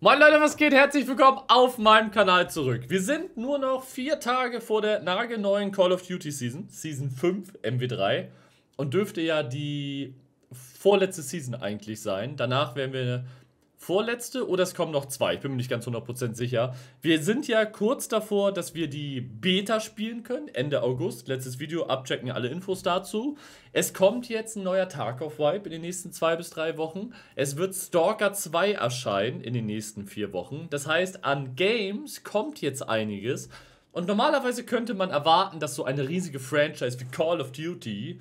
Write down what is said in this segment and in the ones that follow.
Moin Leute, was geht? Herzlich willkommen auf meinem Kanal zurück. Wir sind nur noch vier Tage vor der nagelneuen Call of Duty Season, Season 5 MW3 und dürfte ja die vorletzte Season eigentlich sein. Danach werden wir vorletzte oder es kommen noch zwei. Ich bin mir nicht ganz 100% sicher. Wir sind ja kurz davor, dass wir die Beta spielen können, Ende August. Letztes Video, abchecken alle Infos dazu. Es kommt jetzt ein neuer Tag Tarkov-Vibe in den nächsten zwei bis drei Wochen. Es wird Stalker 2 erscheinen in den nächsten vier Wochen. Das heißt, an Games kommt jetzt einiges. Und normalerweise könnte man erwarten, dass so eine riesige Franchise wie Call of Duty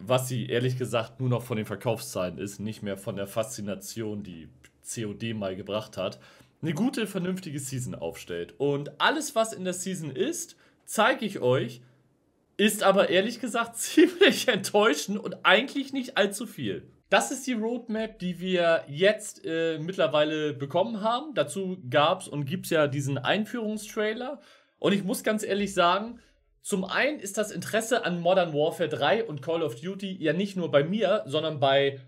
was sie ehrlich gesagt nur noch von den Verkaufszahlen ist, nicht mehr von der Faszination, die COD mal gebracht hat, eine gute, vernünftige Season aufstellt. Und alles, was in der Season ist, zeige ich euch, ist aber ehrlich gesagt ziemlich enttäuschend und eigentlich nicht allzu viel. Das ist die Roadmap, die wir jetzt äh, mittlerweile bekommen haben. Dazu gab es und gibt es ja diesen Einführungstrailer. Und ich muss ganz ehrlich sagen, zum einen ist das Interesse an Modern Warfare 3 und Call of Duty ja nicht nur bei mir, sondern bei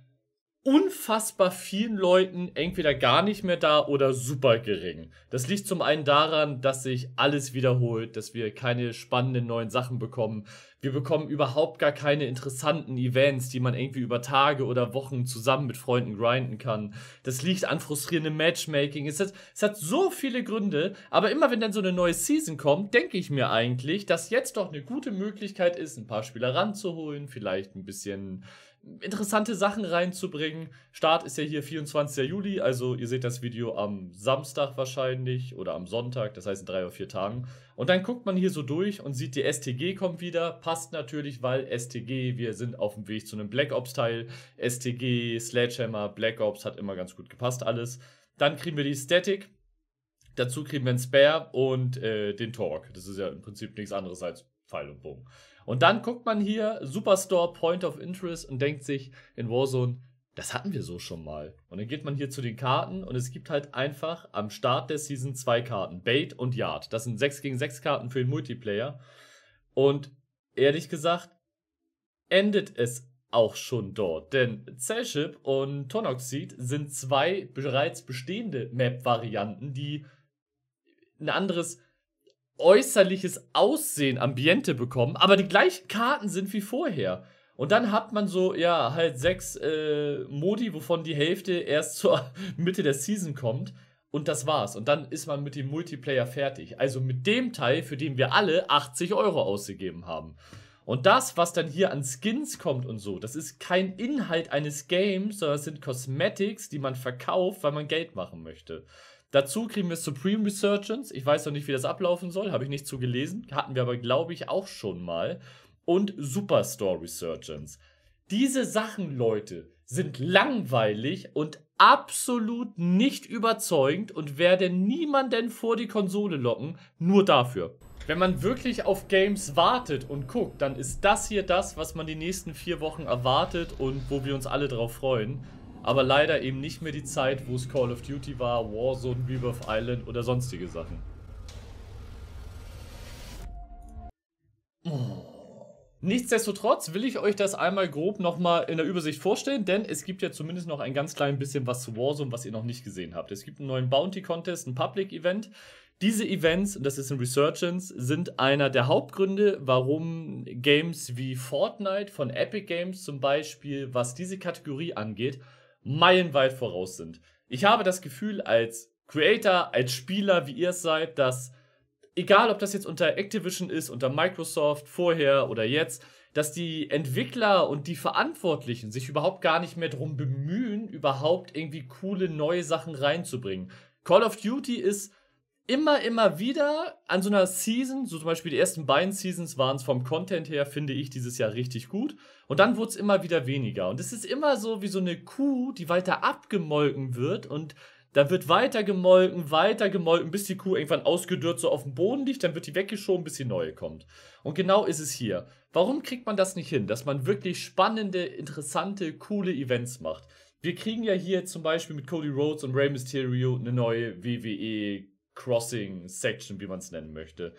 unfassbar vielen Leuten entweder gar nicht mehr da oder super gering. Das liegt zum einen daran, dass sich alles wiederholt, dass wir keine spannenden neuen Sachen bekommen. Wir bekommen überhaupt gar keine interessanten Events, die man irgendwie über Tage oder Wochen zusammen mit Freunden grinden kann. Das liegt an frustrierendem Matchmaking. Es hat, es hat so viele Gründe, aber immer wenn dann so eine neue Season kommt, denke ich mir eigentlich, dass jetzt doch eine gute Möglichkeit ist, ein paar Spieler ranzuholen, vielleicht ein bisschen interessante Sachen reinzubringen. Start ist ja hier 24. Juli, also ihr seht das Video am Samstag wahrscheinlich oder am Sonntag, das heißt in drei oder vier Tagen. Und dann guckt man hier so durch und sieht, die STG kommt wieder. Passt natürlich, weil STG, wir sind auf dem Weg zu einem Black Ops-Teil. STG, Sledgehammer, Black Ops hat immer ganz gut gepasst alles. Dann kriegen wir die Static. Dazu kriegen wir einen Spare und äh, den Torque. Das ist ja im Prinzip nichts anderes als Pfeil und Bogen. Und dann guckt man hier Superstore Point of Interest und denkt sich in Warzone, das hatten wir so schon mal. Und dann geht man hier zu den Karten und es gibt halt einfach am Start der Season zwei Karten, Bait und Yard. Das sind 6 gegen 6 Karten für den Multiplayer. Und ehrlich gesagt, endet es auch schon dort. Denn Cellship und Tonoxid sind zwei bereits bestehende Map-Varianten, die ein anderes äußerliches Aussehen, Ambiente bekommen, aber die gleichen Karten sind wie vorher. Und dann hat man so, ja, halt sechs äh, Modi, wovon die Hälfte erst zur Mitte der Season kommt. Und das war's. Und dann ist man mit dem Multiplayer fertig. Also mit dem Teil, für den wir alle 80 Euro ausgegeben haben. Und das, was dann hier an Skins kommt und so, das ist kein Inhalt eines Games, sondern es sind Cosmetics, die man verkauft, weil man Geld machen möchte. Dazu kriegen wir Supreme Resurgence. Ich weiß noch nicht, wie das ablaufen soll, habe ich nicht zu gelesen. Hatten wir aber, glaube ich, auch schon mal. Und Superstore Resurgence. Diese Sachen, Leute, sind langweilig und absolut nicht überzeugend und werde niemanden vor die Konsole locken, nur dafür. Wenn man wirklich auf Games wartet und guckt, dann ist das hier das, was man die nächsten vier Wochen erwartet und wo wir uns alle drauf freuen aber leider eben nicht mehr die Zeit, wo es Call of Duty war, Warzone, Rebirth Island oder sonstige Sachen. Nichtsdestotrotz will ich euch das einmal grob nochmal in der Übersicht vorstellen, denn es gibt ja zumindest noch ein ganz klein bisschen was zu Warzone, was ihr noch nicht gesehen habt. Es gibt einen neuen Bounty Contest, ein Public Event. Diese Events, und das ist ein Resurgence, sind einer der Hauptgründe, warum Games wie Fortnite von Epic Games zum Beispiel, was diese Kategorie angeht, meilenweit voraus sind. Ich habe das Gefühl, als Creator, als Spieler, wie ihr es seid, dass, egal ob das jetzt unter Activision ist, unter Microsoft, vorher oder jetzt, dass die Entwickler und die Verantwortlichen sich überhaupt gar nicht mehr darum bemühen, überhaupt irgendwie coole neue Sachen reinzubringen. Call of Duty ist immer, immer wieder an so einer Season, so zum Beispiel die ersten beiden Seasons waren es vom Content her, finde ich, dieses Jahr richtig gut. Und dann wurde es immer wieder weniger. Und es ist immer so wie so eine Kuh, die weiter abgemolken wird und da wird weiter gemolken, weiter gemolken, bis die Kuh irgendwann ausgedürrt so auf dem Boden liegt, dann wird die weggeschoben, bis die neue kommt. Und genau ist es hier. Warum kriegt man das nicht hin, dass man wirklich spannende, interessante, coole Events macht? Wir kriegen ja hier zum Beispiel mit Cody Rhodes und Rey Mysterio eine neue WWE Crossing-Section, wie man es nennen möchte.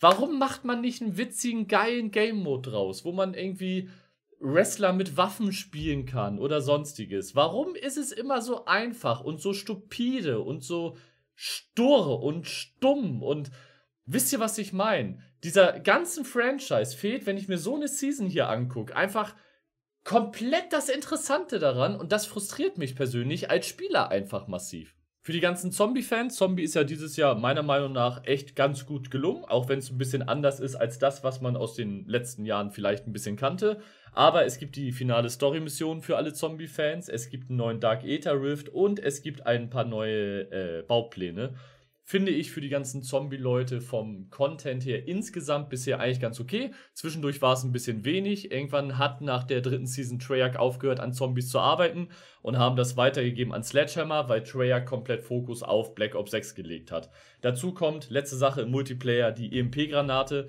Warum macht man nicht einen witzigen, geilen Game-Mode draus, wo man irgendwie Wrestler mit Waffen spielen kann oder sonstiges? Warum ist es immer so einfach und so stupide und so stur und stumm und wisst ihr, was ich meine? Dieser ganzen Franchise fehlt, wenn ich mir so eine Season hier angucke, einfach komplett das Interessante daran und das frustriert mich persönlich als Spieler einfach massiv. Für die ganzen Zombie-Fans, Zombie ist ja dieses Jahr meiner Meinung nach echt ganz gut gelungen, auch wenn es ein bisschen anders ist als das, was man aus den letzten Jahren vielleicht ein bisschen kannte. Aber es gibt die finale Story-Mission für alle Zombie-Fans, es gibt einen neuen Dark Aether Rift und es gibt ein paar neue äh, Baupläne finde ich für die ganzen Zombie-Leute vom Content her insgesamt bisher eigentlich ganz okay. Zwischendurch war es ein bisschen wenig. Irgendwann hat nach der dritten Season Treyarch aufgehört, an Zombies zu arbeiten und haben das weitergegeben an Sledgehammer, weil Treyarch komplett Fokus auf Black Ops 6 gelegt hat. Dazu kommt, letzte Sache im Multiplayer, die EMP-Granate.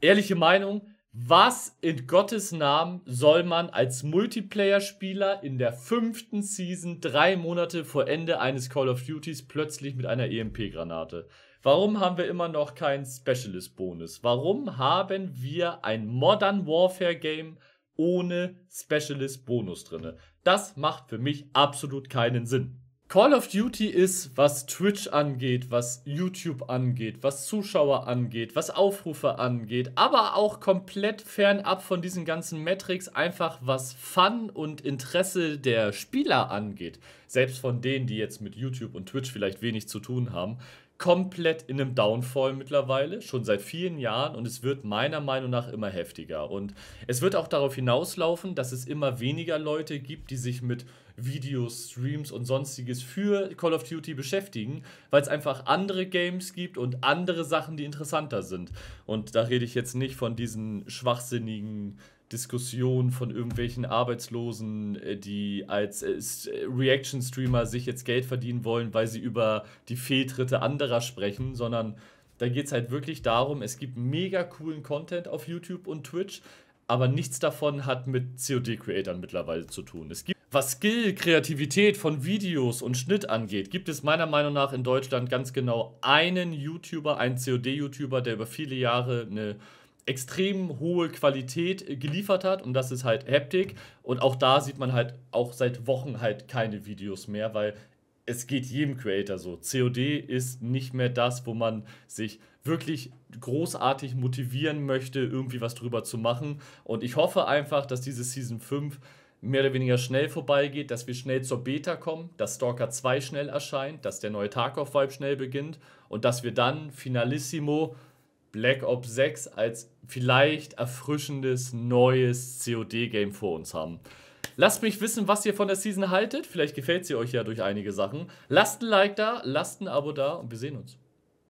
Ehrliche Meinung, was in Gottes Namen soll man als Multiplayer-Spieler in der fünften Season drei Monate vor Ende eines Call of Duties plötzlich mit einer EMP-Granate? Warum haben wir immer noch keinen Specialist-Bonus? Warum haben wir ein Modern Warfare-Game ohne Specialist-Bonus drinne? Das macht für mich absolut keinen Sinn. Call of Duty ist, was Twitch angeht, was YouTube angeht, was Zuschauer angeht, was Aufrufe angeht, aber auch komplett fernab von diesen ganzen Metrics, einfach was Fun und Interesse der Spieler angeht. Selbst von denen, die jetzt mit YouTube und Twitch vielleicht wenig zu tun haben komplett in einem Downfall mittlerweile, schon seit vielen Jahren und es wird meiner Meinung nach immer heftiger. Und es wird auch darauf hinauslaufen, dass es immer weniger Leute gibt, die sich mit Videos, Streams und sonstiges für Call of Duty beschäftigen, weil es einfach andere Games gibt und andere Sachen, die interessanter sind. Und da rede ich jetzt nicht von diesen schwachsinnigen Diskussion von irgendwelchen Arbeitslosen, äh, die als äh, äh, Reaction-Streamer sich jetzt Geld verdienen wollen, weil sie über die Fehltritte anderer sprechen, sondern da geht es halt wirklich darum, es gibt mega coolen Content auf YouTube und Twitch, aber nichts davon hat mit COD-Creatern mittlerweile zu tun. Es gibt, was Skill, Kreativität von Videos und Schnitt angeht, gibt es meiner Meinung nach in Deutschland ganz genau einen YouTuber, einen COD-YouTuber, der über viele Jahre eine extrem hohe Qualität äh, geliefert hat und das ist halt Haptik und auch da sieht man halt auch seit Wochen halt keine Videos mehr, weil es geht jedem Creator so. COD ist nicht mehr das, wo man sich wirklich großartig motivieren möchte, irgendwie was drüber zu machen und ich hoffe einfach, dass diese Season 5 mehr oder weniger schnell vorbeigeht, dass wir schnell zur Beta kommen, dass Stalker 2 schnell erscheint, dass der neue Tarkov-Vibe schnell beginnt und dass wir dann Finalissimo Black Ops 6 als vielleicht erfrischendes neues COD-Game vor uns haben. Lasst mich wissen, was ihr von der Season haltet. Vielleicht gefällt sie euch ja durch einige Sachen. Lasst ein Like da, lasst ein Abo da und wir sehen uns.